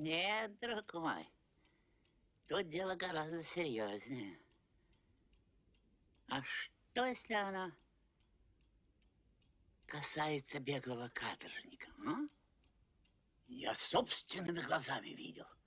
Нет, друг мой, тут дело гораздо серьезнее. А что, если она касается беглого каторжника, а? Я собственными глазами видел –